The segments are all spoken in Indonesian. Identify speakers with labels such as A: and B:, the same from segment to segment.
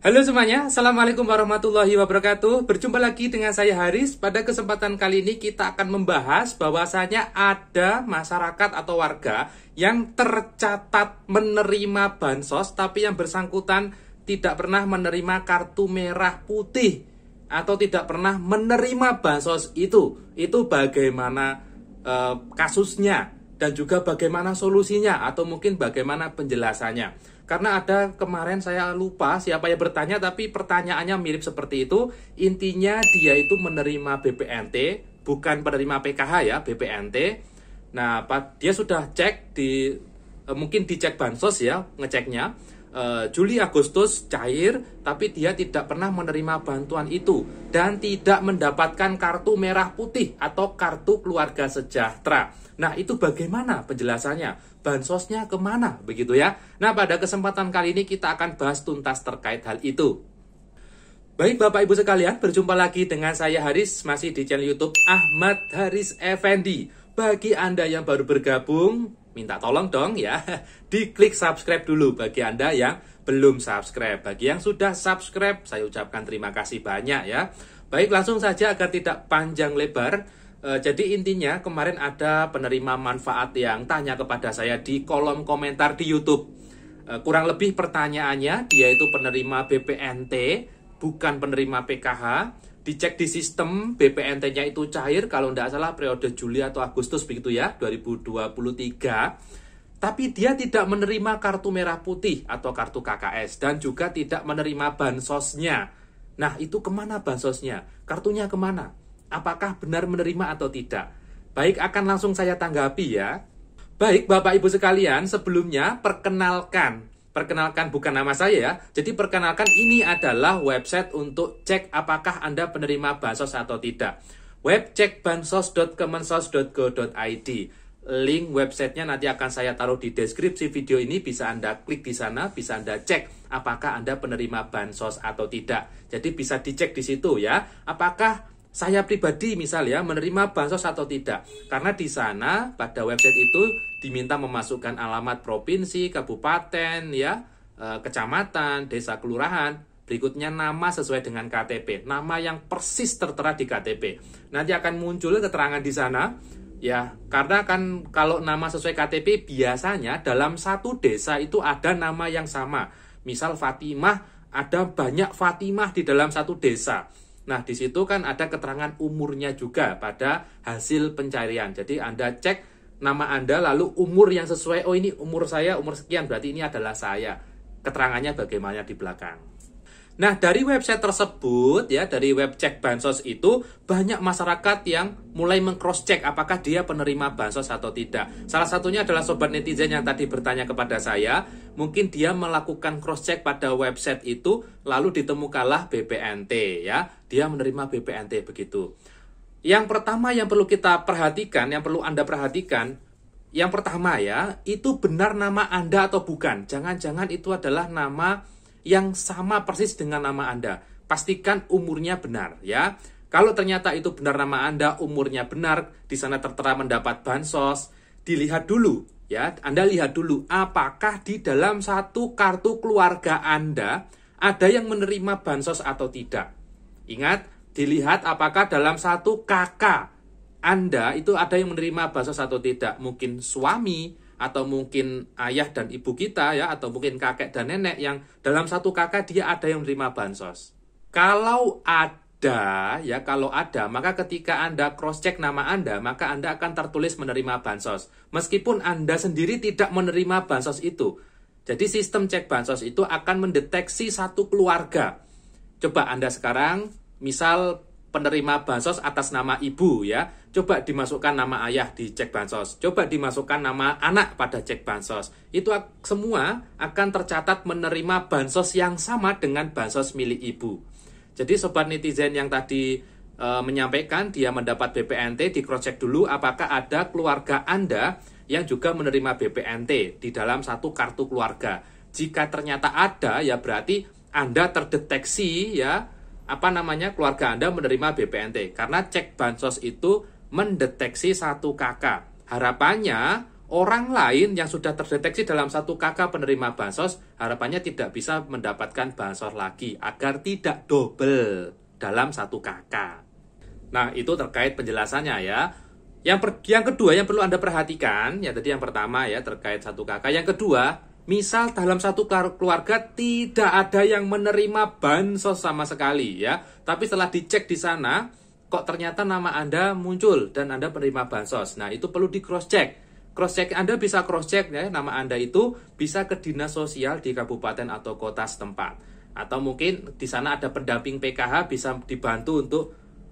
A: Halo semuanya, Assalamualaikum warahmatullahi wabarakatuh Berjumpa lagi dengan saya Haris Pada kesempatan kali ini kita akan membahas bahwasanya ada masyarakat atau warga Yang tercatat menerima bansos Tapi yang bersangkutan tidak pernah menerima kartu merah putih Atau tidak pernah menerima bansos itu Itu bagaimana e, kasusnya Dan juga bagaimana solusinya Atau mungkin bagaimana penjelasannya karena ada kemarin saya lupa siapa yang bertanya tapi pertanyaannya mirip seperti itu. Intinya dia itu menerima BPNT, bukan penerima PKH ya, BPNT. Nah, dia sudah cek di eh, mungkin dicek bansos ya ngeceknya Eh, Juli Agustus cair tapi dia tidak pernah menerima bantuan itu dan tidak mendapatkan kartu merah putih atau kartu keluarga sejahtera. Nah itu bagaimana penjelasannya? Bansosnya kemana begitu ya? Nah pada kesempatan kali ini kita akan bahas tuntas terkait hal itu. Baik Bapak Ibu sekalian, berjumpa lagi dengan saya Haris masih di channel YouTube Ahmad Haris Effendi. Bagi Anda yang baru bergabung, minta tolong dong ya, di klik subscribe dulu bagi Anda yang belum subscribe. Bagi yang sudah subscribe, saya ucapkan terima kasih banyak ya. Baik, langsung saja agar tidak panjang lebar. E, jadi intinya kemarin ada penerima manfaat yang tanya kepada saya di kolom komentar di YouTube. E, kurang lebih pertanyaannya, dia itu penerima BPNT, bukan penerima PKH dicek di sistem BPNT-nya itu cair kalau tidak salah periode Juli atau Agustus begitu ya 2023 tapi dia tidak menerima kartu merah putih atau kartu KKS dan juga tidak menerima bansosnya nah itu kemana bansosnya kartunya kemana apakah benar menerima atau tidak baik akan langsung saya tanggapi ya baik bapak ibu sekalian sebelumnya perkenalkan Perkenalkan bukan nama saya ya. Jadi perkenalkan ini adalah website untuk cek apakah Anda penerima bansos atau tidak. Webcekbansos.kemensos.go.id. Link websitenya nanti akan saya taruh di deskripsi video ini. Bisa Anda klik di sana, bisa Anda cek apakah Anda penerima bansos atau tidak. Jadi bisa dicek di situ ya. Apakah saya pribadi misalnya menerima bansos atau tidak karena di sana pada website itu diminta memasukkan alamat provinsi, kabupaten, ya, e, kecamatan, desa, kelurahan. Berikutnya nama sesuai dengan KTP, nama yang persis tertera di KTP. Nanti akan muncul keterangan di sana, ya, karena kan kalau nama sesuai KTP biasanya dalam satu desa itu ada nama yang sama. Misal Fatimah, ada banyak Fatimah di dalam satu desa Nah, di situ kan ada keterangan umurnya juga pada hasil pencarian. Jadi Anda cek nama Anda lalu umur yang sesuai. Oh, ini umur saya, umur sekian berarti ini adalah saya. Keterangannya bagaimana di belakang. Nah, dari website tersebut ya, dari web cek bansos itu banyak masyarakat yang mulai meng cross check apakah dia penerima bansos atau tidak. Salah satunya adalah sobat netizen yang tadi bertanya kepada saya, mungkin dia melakukan cross check pada website itu lalu ditemukanlah BPNT ya. Dia menerima BPNT begitu. Yang pertama yang perlu kita perhatikan, yang perlu Anda perhatikan, yang pertama ya, itu benar nama Anda atau bukan. Jangan-jangan itu adalah nama yang sama persis dengan nama Anda. Pastikan umurnya benar ya. Kalau ternyata itu benar nama Anda, umurnya benar, di sana tertera mendapat bansos, dilihat dulu ya. Anda lihat dulu apakah di dalam satu kartu keluarga Anda ada yang menerima bansos atau tidak. Ingat, dilihat apakah dalam satu kakak Anda itu ada yang menerima bansos atau tidak. Mungkin suami, atau mungkin ayah dan ibu kita ya atau mungkin kakek dan nenek yang dalam satu kakak dia ada yang menerima bansos. Kalau ada ya kalau ada maka ketika Anda cross check nama Anda maka Anda akan tertulis menerima bansos meskipun Anda sendiri tidak menerima bansos itu. Jadi sistem cek bansos itu akan mendeteksi satu keluarga. Coba Anda sekarang misal penerima bansos atas nama ibu ya. Coba dimasukkan nama ayah di cek bansos. Coba dimasukkan nama anak pada cek bansos. Itu semua akan tercatat menerima bansos yang sama dengan bansos milik ibu. Jadi sobat netizen yang tadi e, menyampaikan dia mendapat BPNT, di cross check dulu apakah ada keluarga Anda yang juga menerima BPNT di dalam satu kartu keluarga. Jika ternyata ada ya berarti Anda terdeteksi ya apa namanya keluarga Anda menerima BPNT karena cek bansos itu mendeteksi satu KK Harapannya orang lain yang sudah terdeteksi dalam satu KK penerima bansos harapannya tidak bisa mendapatkan bansos lagi agar tidak double dalam satu KK. Nah, itu terkait penjelasannya ya. Yang, per, yang kedua yang perlu Anda perhatikan, ya tadi yang pertama ya terkait satu KK Yang kedua, Misal dalam satu keluarga tidak ada yang menerima bansos sama sekali ya. Tapi setelah dicek di sana, kok ternyata nama Anda muncul dan Anda menerima bansos. Nah, itu perlu di cross check. Cross check Anda bisa cross check ya, nama Anda itu bisa ke dinas sosial di kabupaten atau kota setempat. Atau mungkin di sana ada pendamping PKH bisa dibantu untuk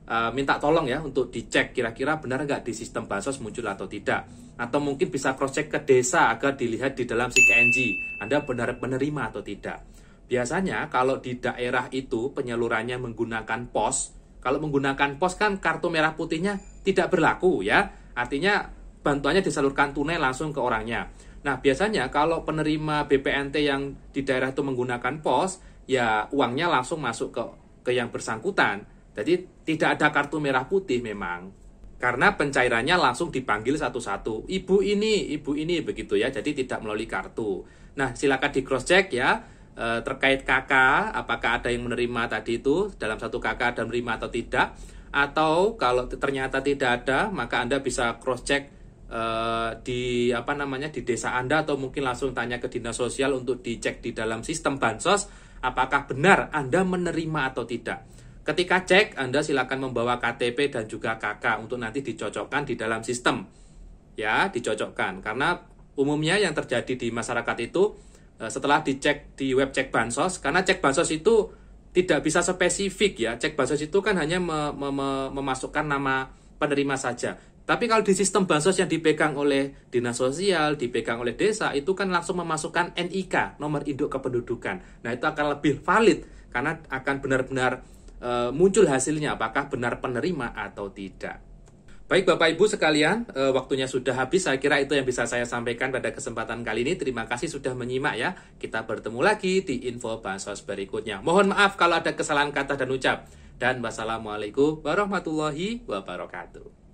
A: uh, minta tolong ya untuk dicek kira-kira benar nggak di sistem bansos muncul atau tidak atau mungkin bisa cross check ke desa agar dilihat di dalam si KNG Anda benar menerima atau tidak. Biasanya kalau di daerah itu penyalurannya menggunakan pos, kalau menggunakan pos kan kartu merah putihnya tidak berlaku ya. Artinya bantuannya disalurkan tunai langsung ke orangnya. Nah, biasanya kalau penerima BPNT yang di daerah itu menggunakan pos, ya uangnya langsung masuk ke ke yang bersangkutan. Jadi tidak ada kartu merah putih memang karena pencairannya langsung dipanggil satu-satu. Ibu ini, ibu ini begitu ya. Jadi tidak melalui kartu. Nah, silakan di cross check ya eh, terkait KK apakah ada yang menerima tadi itu dalam satu KK ada menerima atau tidak atau kalau ternyata tidak ada maka Anda bisa cross check e, eh, di apa namanya di desa Anda atau mungkin langsung tanya ke dinas sosial untuk dicek di dalam sistem bansos apakah benar Anda menerima atau tidak. Ketika cek, Anda silakan membawa KTP dan juga KK untuk nanti dicocokkan di dalam sistem. Ya, dicocokkan. Karena umumnya yang terjadi di masyarakat itu eh, setelah dicek di web cek bansos, karena cek bansos itu tidak bisa spesifik ya. Cek bansos itu kan hanya me me me memasukkan nama penerima saja. Tapi kalau di sistem bansos yang dipegang oleh dinas sosial, dipegang oleh desa, itu kan langsung memasukkan NIK, nomor induk kependudukan. Nah, itu akan lebih valid karena akan benar-benar e, muncul hasilnya apakah benar penerima atau tidak. Baik Bapak Ibu sekalian, eh, waktunya sudah habis. Saya kira itu yang bisa saya sampaikan pada kesempatan kali ini. Terima kasih sudah menyimak ya. Kita bertemu lagi di info bansos berikutnya. Mohon maaf kalau ada kesalahan kata dan ucap. Dan wassalamualaikum warahmatullahi wabarakatuh.